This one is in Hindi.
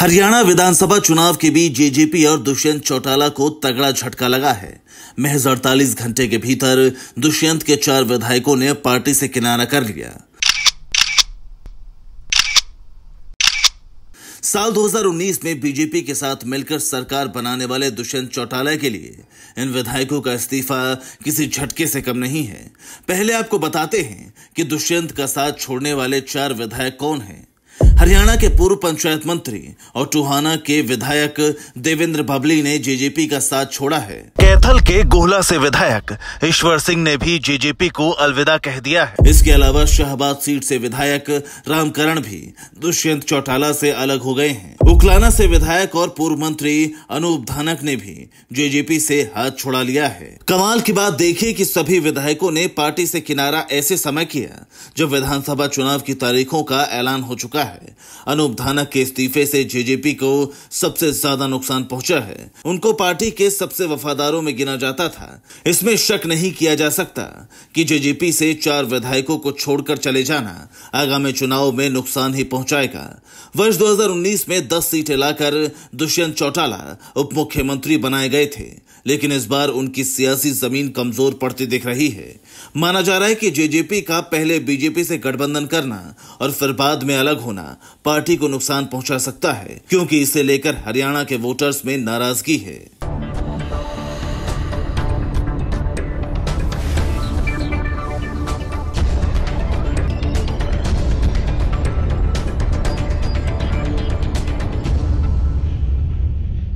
हरियाणा विधानसभा चुनाव के बीच जेजेपी और दुष्यंत चौटाला को तगड़ा झटका लगा है महज अड़तालीस घंटे के भीतर दुष्यंत के चार विधायकों ने पार्टी से किनारा कर लिया साल 2019 में बीजेपी के साथ मिलकर सरकार बनाने वाले दुष्यंत चौटाला के लिए इन विधायकों का इस्तीफा किसी झटके से कम नहीं है पहले आपको बताते हैं कि दुष्यंत का साथ छोड़ने वाले चार विधायक कौन हैं हरियाणा के पूर्व पंचायत मंत्री और टुहाना के विधायक देवेंद्र बबली ने जेजेपी का साथ छोड़ा है कैथल के गोहला से विधायक ईश्वर सिंह ने भी जेजेपी को अलविदा कह दिया है इसके अलावा शाहबाद सीट से विधायक रामकरण भी दुष्यंत चौटाला से अलग हो गए हैं उकलाना से विधायक और पूर्व मंत्री अनूप धानक ने भी जेजेपी से हाथ छुड़ा लिया है कमाल की बात देखिए कि सभी विधायकों ने पार्टी से किनारा ऐसे समय किया जब विधानसभा चुनाव की तारीखों का ऐलान हो चुका है अनूप धानक के इस्तीफे से जेजेपी को सबसे ज्यादा नुकसान पहुंचा है उनको पार्टी के सबसे वफादारों में गिना जाता था इसमें शक नहीं किया जा सकता कि जेजेपी से चार विधायकों को छोड़कर चले जाना आगामी चुनाव में नुकसान ही पहुंचाएगा वर्ष दो में दस सीटें लाकर दुष्यंत चौटाला उप मुख्यमंत्री बनाए गए थे लेकिन इस बार उनकी सियासी जमीन कमजोर पड़ती दिख रही है माना जा रहा है कि जेजेपी का पहले बीजेपी से गठबंधन करना और फिर बाद में अलग होना पार्टी को नुकसान पहुंचा सकता है क्योंकि इसे लेकर हरियाणा के वोटर्स में नाराजगी है